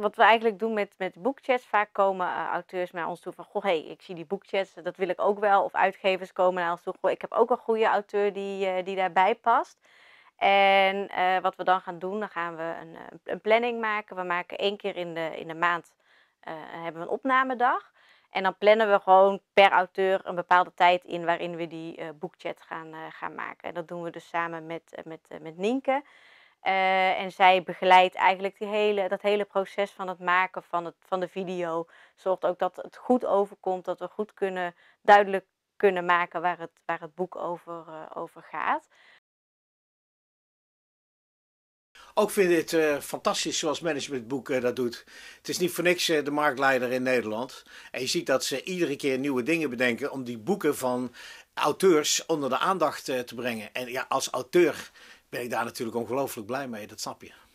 wat we eigenlijk doen met, met boekchats, vaak komen eh, auteurs naar ons toe van, goh, hey, ik zie die boekchats, dat wil ik ook wel. Of uitgevers komen naar ons toe, goh, ik heb ook een goede auteur die, eh, die daarbij past. En eh, wat we dan gaan doen, dan gaan we een, een, planning maken. We maken één keer in de, in de maand hebben we een opnamedag. En dan plannen we gewoon per auteur een bepaalde tijd in waarin we die boekchat gaan, gaan maken. En dat doen we dus samen met, met, met Nienke. Eh, en zij begeleidt eigenlijk die hele, dat hele proces van het maken van, het, van de video. Zorgt ook dat het goed overkomt, dat we goed kunnen, duidelijk kunnen maken waar het, waar het boek over, eh, over gaat. Ook vind ik het eh, fantastisch zoals Managementboeken dat doet. Het is niet voor niks de marktleider in Nederland. En je ziet dat ze iedere keer nieuwe dingen bedenken om die boeken van auteurs onder de aandacht te brengen. En ja, als auteur ben ik daar natuurlijk ongelooflijk blij mee, dat snap je.